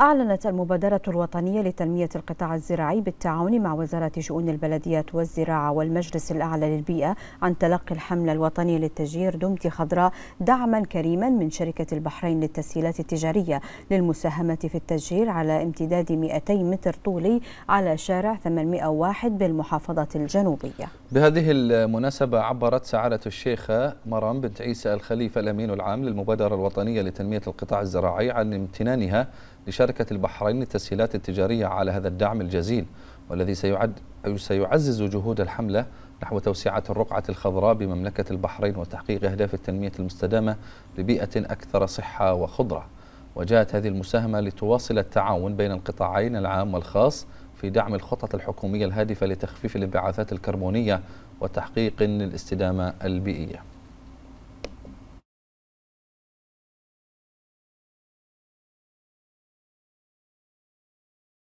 أعلنت المبادرة الوطنية لتنمية القطاع الزراعي بالتعاون مع وزارة شؤون البلديات والزراعة والمجلس الأعلى للبيئة عن تلقي الحملة الوطنية للتشجير دمتي خضراء دعما كريما من شركة البحرين للتسهيلات التجارية للمساهمة في التجهير على امتداد 200 متر طولي على شارع 801 بالمحافظة الجنوبية بهذه المناسبة عبرت سعادة الشيخة مرام بنت عيسى الخليفة الأمين العام للمبادرة الوطنية لتنمية القطاع الزراعي عن امتنانها لشركة شركة البحرين للتسهيلات التجارية على هذا الدعم الجزيل والذي سيعد سيعزز جهود الحملة نحو توسعة الرقعة الخضراء بمملكة البحرين وتحقيق أهداف التنمية المستدامة لبيئة أكثر صحة وخضرة وجاءت هذه المساهمة لتواصل التعاون بين القطاعين العام والخاص في دعم الخطط الحكومية الهادفة لتخفيف الانبعاثات الكربونية وتحقيق الاستدامة البيئية